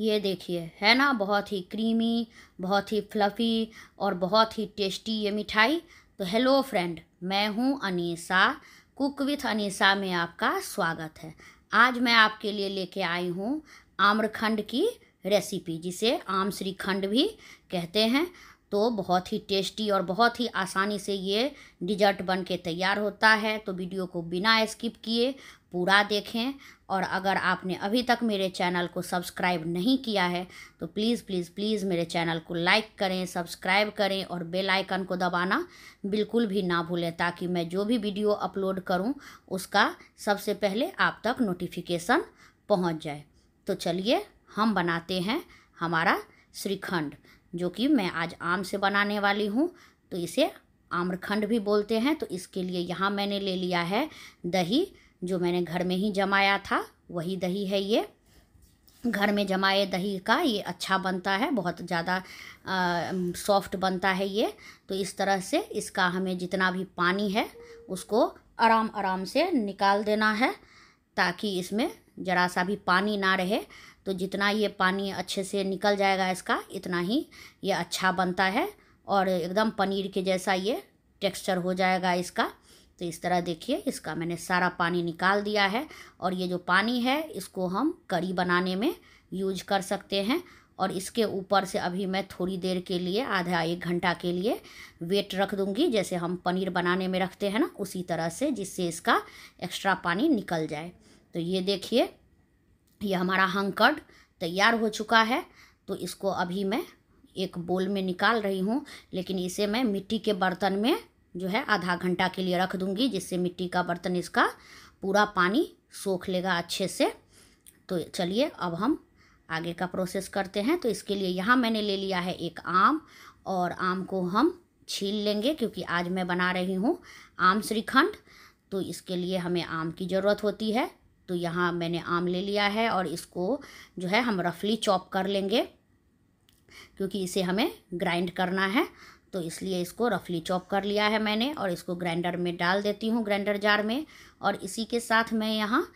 ये देखिए है ना बहुत ही क्रीमी बहुत ही फ्लफ़ी और बहुत ही टेस्टी ये मिठाई तो हेलो फ्रेंड मैं हूँ अनीसा कुक विथ अनीसा में आपका स्वागत है आज मैं आपके लिए लेके आई हूँ आम्रखंड की रेसिपी जिसे आम श्रीखंड भी कहते हैं तो बहुत ही टेस्टी और बहुत ही आसानी से ये डिजर्ट बन के तैयार होता है तो वीडियो को बिना स्किप किए पूरा देखें और अगर आपने अभी तक मेरे चैनल को सब्सक्राइब नहीं किया है तो प्लीज़ प्लीज़ प्लीज़ मेरे चैनल को लाइक करें सब्सक्राइब करें और बेल आइकन को दबाना बिल्कुल भी ना भूलें ताकि मैं जो भी वीडियो अपलोड करूं उसका सबसे पहले आप तक नोटिफिकेशन पहुंच जाए तो चलिए हम बनाते हैं हमारा श्रीखंड जो कि मैं आज आम से बनाने वाली हूँ तो इसे आम्रखंड भी बोलते हैं तो इसके लिए यहाँ मैंने ले लिया है दही जो मैंने घर में ही जमाया था वही दही है ये घर में जमाए दही का ये अच्छा बनता है बहुत ज़्यादा सॉफ्ट बनता है ये तो इस तरह से इसका हमें जितना भी पानी है उसको आराम आराम से निकाल देना है ताकि इसमें ज़रा सा भी पानी ना रहे तो जितना ये पानी अच्छे से निकल जाएगा इसका इतना ही ये अच्छा बनता है और एकदम पनीर के जैसा ये टेक्सचर हो जाएगा इसका तो इस तरह देखिए इसका मैंने सारा पानी निकाल दिया है और ये जो पानी है इसको हम करी बनाने में यूज कर सकते हैं और इसके ऊपर से अभी मैं थोड़ी देर के लिए आधा एक घंटा के लिए वेट रख दूंगी जैसे हम पनीर बनाने में रखते हैं ना उसी तरह से जिससे इसका एक्स्ट्रा पानी निकल जाए तो ये देखिए ये हमारा हंग कर्ड तैयार हो चुका है तो इसको अभी मैं एक बोल में निकाल रही हूँ लेकिन इसे मैं मिट्टी के बर्तन में जो है आधा घंटा के लिए रख दूँगी जिससे मिट्टी का बर्तन इसका पूरा पानी सोख लेगा अच्छे से तो चलिए अब हम आगे का प्रोसेस करते हैं तो इसके लिए यहाँ मैंने ले लिया है एक आम और आम को हम छील लेंगे क्योंकि आज मैं बना रही हूँ आम श्रीखंड तो इसके लिए हमें आम की ज़रूरत होती है तो यहाँ मैंने आम ले लिया है और इसको जो है हम रफली चॉप कर लेंगे क्योंकि इसे हमें ग्राइंड करना है तो इसलिए इसको रफली चॉप कर लिया है मैंने और इसको ग्राइंडर में डाल देती हूँ ग्राइंडर जार में और इसी के साथ मैं यहाँ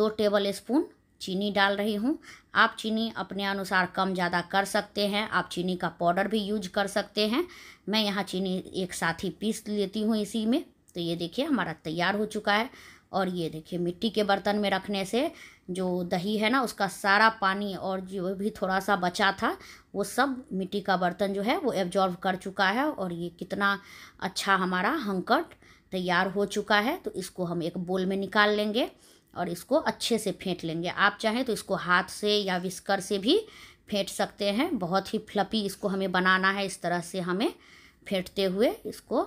दो टेबल स्पून चीनी डाल रही हूँ आप चीनी अपने अनुसार कम ज़्यादा कर सकते हैं आप चीनी का पाउडर भी यूज कर सकते हैं मैं यहाँ चीनी एक साथ ही पीस लेती हूँ इसी में तो ये देखिए हमारा तैयार हो चुका है और ये देखिए मिट्टी के बर्तन में रखने से जो दही है ना उसका सारा पानी और जो भी थोड़ा सा बचा था वो सब मिट्टी का बर्तन जो है वो एब्जॉर्व कर चुका है और ये कितना अच्छा हमारा हंकट तैयार हो चुका है तो इसको हम एक बोल में निकाल लेंगे और इसको अच्छे से फेंट लेंगे आप चाहें तो इसको हाथ से या विस्कर से भी फेंट सकते हैं बहुत ही फ्लपी इसको हमें बनाना है इस तरह से हमें फेंटते हुए इसको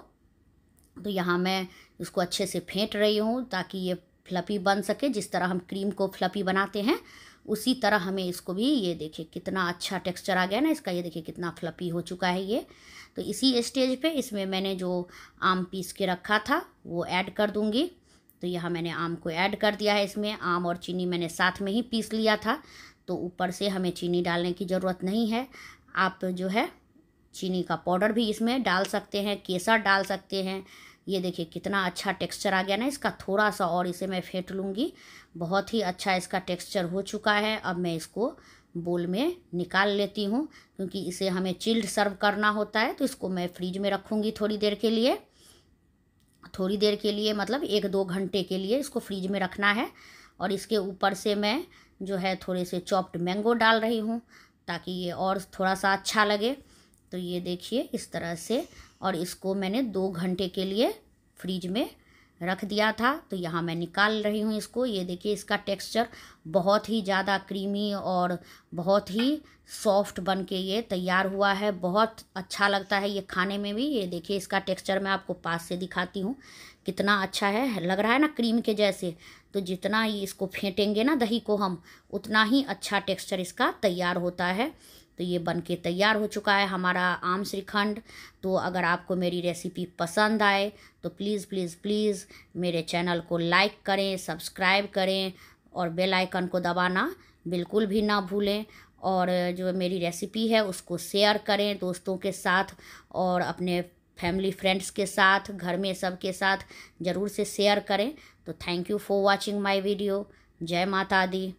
तो यहाँ मैं इसको अच्छे से फेंट रही हूँ ताकि ये फ्लफ़ी बन सके जिस तरह हम क्रीम को फ्लफ़ी बनाते हैं उसी तरह हमें इसको भी ये देखिए कितना अच्छा टेक्सचर आ गया ना इसका ये देखिए कितना फ्लफ़ी हो चुका है ये तो इसी स्टेज पे इसमें मैंने जो आम पीस के रखा था वो ऐड कर दूँगी तो यहाँ मैंने आम को ऐड कर दिया है इसमें आम और चीनी मैंने साथ में ही पीस लिया था तो ऊपर से हमें चीनी डालने की ज़रूरत नहीं है आप जो है चीनी का पाउडर भी इसमें डाल सकते हैं केसर डाल सकते हैं ये देखिए कितना अच्छा टेक्सचर आ गया ना इसका थोड़ा सा और इसे मैं फेंट लूँगी बहुत ही अच्छा इसका टेक्सचर हो चुका है अब मैं इसको बोल में निकाल लेती हूँ क्योंकि इसे हमें चिल्ड सर्व करना होता है तो इसको मैं फ्रिज में रखूँगी थोड़ी देर के लिए थोड़ी देर के लिए मतलब एक दो घंटे के लिए इसको फ्रिज में रखना है और इसके ऊपर से मैं जो है थोड़े से चॉप्ड मैंगो डाल रही हूँ ताकि ये और थोड़ा सा अच्छा लगे तो ये देखिए इस तरह से और इसको मैंने दो घंटे के लिए फ्रिज में रख दिया था तो यहाँ मैं निकाल रही हूँ इसको ये देखिए इसका टेक्सचर बहुत ही ज़्यादा क्रीमी और बहुत ही सॉफ्ट बन के ये तैयार हुआ है बहुत अच्छा लगता है ये खाने में भी ये देखिए इसका टेक्सचर मैं आपको पास से दिखाती हूँ कितना अच्छा है लग रहा है ना क्रीम के जैसे तो जितना ही इसको फेंटेंगे ना दही को हम उतना ही अच्छा टेक्सचर इसका तैयार होता है तो ये बन के तैयार हो चुका है हमारा आम श्रीखंड तो अगर आपको मेरी रेसिपी पसंद आए तो प्लीज़ प्लीज़ प्लीज़ मेरे चैनल को लाइक करें सब्सक्राइब करें और बेल आइकन को दबाना बिल्कुल भी ना भूलें और जो मेरी रेसिपी है उसको शेयर करें दोस्तों के साथ और अपने फैमिली फ्रेंड्स के साथ घर में सबके साथ ज़रूर से शेयर करें तो thank you for watching my video जय माता दी